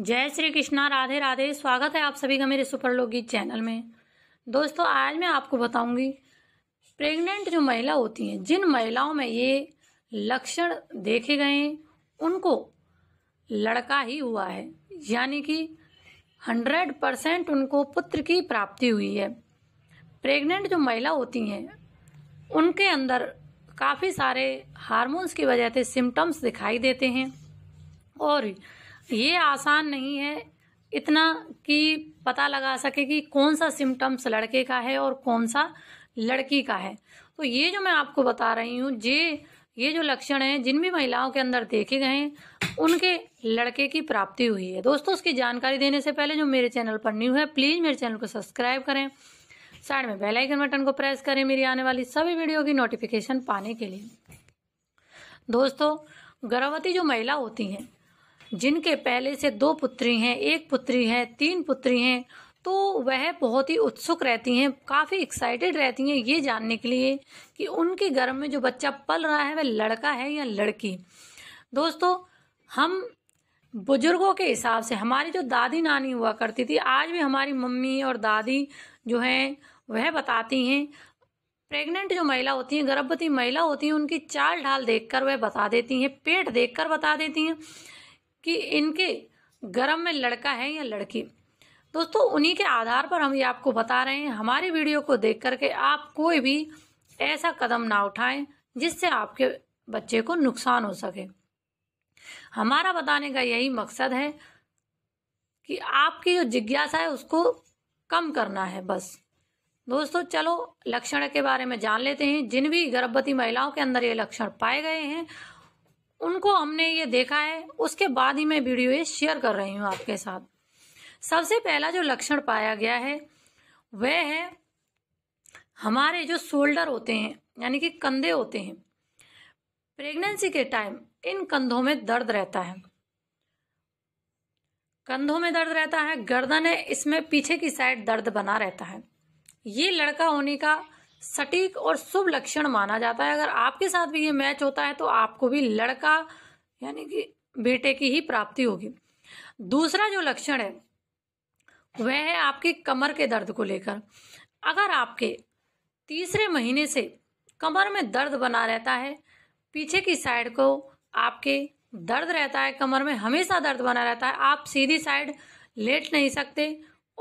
जय श्री कृष्णा राधे राधे स्वागत है आप सभी का मेरे सुपर लोकगीत चैनल में दोस्तों आज मैं आपको बताऊंगी प्रेग्नेंट जो महिला होती हैं जिन महिलाओं में ये लक्षण देखे गए हैं उनको लड़का ही हुआ है यानी कि हंड्रेड परसेंट उनको पुत्र की प्राप्ति हुई है प्रेग्नेंट जो महिला होती हैं उनके अंदर काफ़ी सारे हार्मोन्स की वजह से सिम्टम्स दिखाई देते हैं और ये आसान नहीं है इतना कि पता लगा सके कि कौन सा सिम्टम्स लड़के का है और कौन सा लड़की का है तो ये जो मैं आपको बता रही हूँ ये ये जो लक्षण हैं जिन भी महिलाओं के अंदर देखे गए हैं उनके लड़के की प्राप्ति हुई है दोस्तों उसकी जानकारी देने से पहले जो मेरे चैनल पर न्यू है प्लीज़ मेरे चैनल को सब्सक्राइब करें साइड में बेल आइकन बटन को प्रेस करें मेरी आने वाली सभी वीडियो की नोटिफिकेशन पाने के लिए दोस्तों गर्भवती जो महिला होती हैं जिनके पहले से दो पुत्री हैं एक पुत्री है तीन पुत्री हैं तो वह बहुत ही उत्सुक रहती हैं काफ़ी एक्साइटेड रहती हैं ये जानने के लिए कि उनके घर में जो बच्चा पल रहा है वह लड़का है या लड़की दोस्तों हम बुजुर्गों के हिसाब से हमारी जो दादी नानी हुआ करती थी आज भी हमारी मम्मी और दादी जो हैं वह बताती हैं प्रेग्नेंट जो महिला होती हैं गर्भवती महिला होती हैं उनकी चाल ढाल देखकर वह बता देती हैं पेट देखकर बता देती हैं कि इनके गर्म में लड़का है या लड़की दोस्तों उन्हीं के आधार पर हम ये आपको बता रहे हैं हमारी वीडियो को देख करके आप कोई भी ऐसा कदम ना उठाएं जिससे आपके बच्चे को नुकसान हो सके हमारा बताने का यही मकसद है कि आपकी जो जिज्ञासा है उसको कम करना है बस दोस्तों चलो लक्षण के बारे में जान लेते हैं जिन भी गर्भवती महिलाओं के अंदर ये लक्षण पाए गए हैं उनको हमने ये देखा है उसके बाद ही मैं वीडियो ये शेयर कर रही हूँ आपके साथ सबसे पहला जो लक्षण पाया गया है वह है हमारे जो शोल्डर होते हैं यानी कि कंधे होते हैं प्रेगनेंसी के टाइम इन कंधों में दर्द रहता है कंधों में दर्द रहता है गर्दन है इसमें पीछे की साइड दर्द बना रहता है ये लड़का होने का सटीक और शुभ लक्षण माना जाता है अगर आपके साथ भी ये मैच होता है तो आपको भी लड़का यानी कि बेटे की ही प्राप्ति होगी दूसरा जो लक्षण है वह है आपके कमर के दर्द को लेकर अगर आपके तीसरे महीने से कमर में दर्द बना रहता है पीछे की साइड को आपके दर्द रहता है कमर में हमेशा दर्द बना रहता है आप सीधी साइड लेट नहीं सकते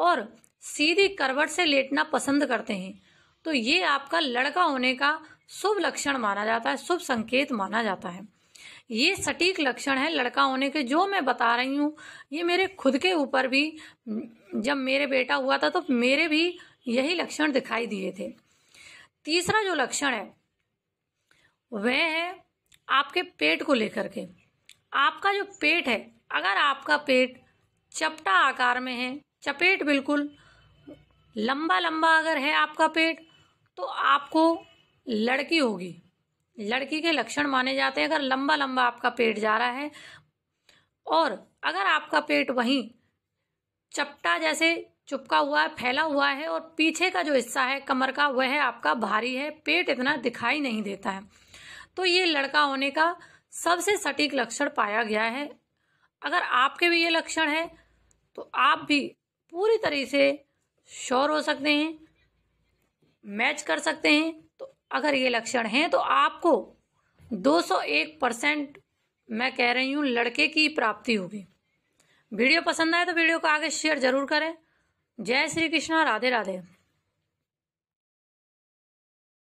और सीधी करवट से लेटना पसंद करते हैं तो ये आपका लड़का होने का शुभ लक्षण माना जाता है शुभ संकेत माना जाता है ये सटीक लक्षण है लड़का होने के जो मैं बता रही हूँ ये मेरे खुद के ऊपर भी जब मेरे बेटा हुआ था तो मेरे भी यही लक्षण दिखाई दिए थे तीसरा जो लक्षण है वह है आपके पेट को लेकर के आपका जो पेट है अगर आपका पेट चपटा आकार में है चपेट बिल्कुल लंबा लंबा अगर है आपका पेट तो आपको लड़की होगी लड़की के लक्षण माने जाते हैं अगर लंबा लंबा आपका पेट जा रहा है और अगर आपका पेट वहीं चपटा जैसे चुपका हुआ है फैला हुआ है और पीछे का जो हिस्सा है कमर का वह आपका भारी है पेट इतना दिखाई नहीं देता है तो ये लड़का होने का सबसे सटीक लक्षण पाया गया है अगर आपके भी ये लक्षण है तो आप भी पूरी तरह से श्योर हो सकते हैं मैच कर सकते हैं तो अगर ये लक्षण हैं तो आपको 201 परसेंट मैं कह रही हूँ लड़के की प्राप्ति होगी वीडियो पसंद आए तो वीडियो को आगे शेयर जरूर करें जय श्री कृष्णा राधे राधे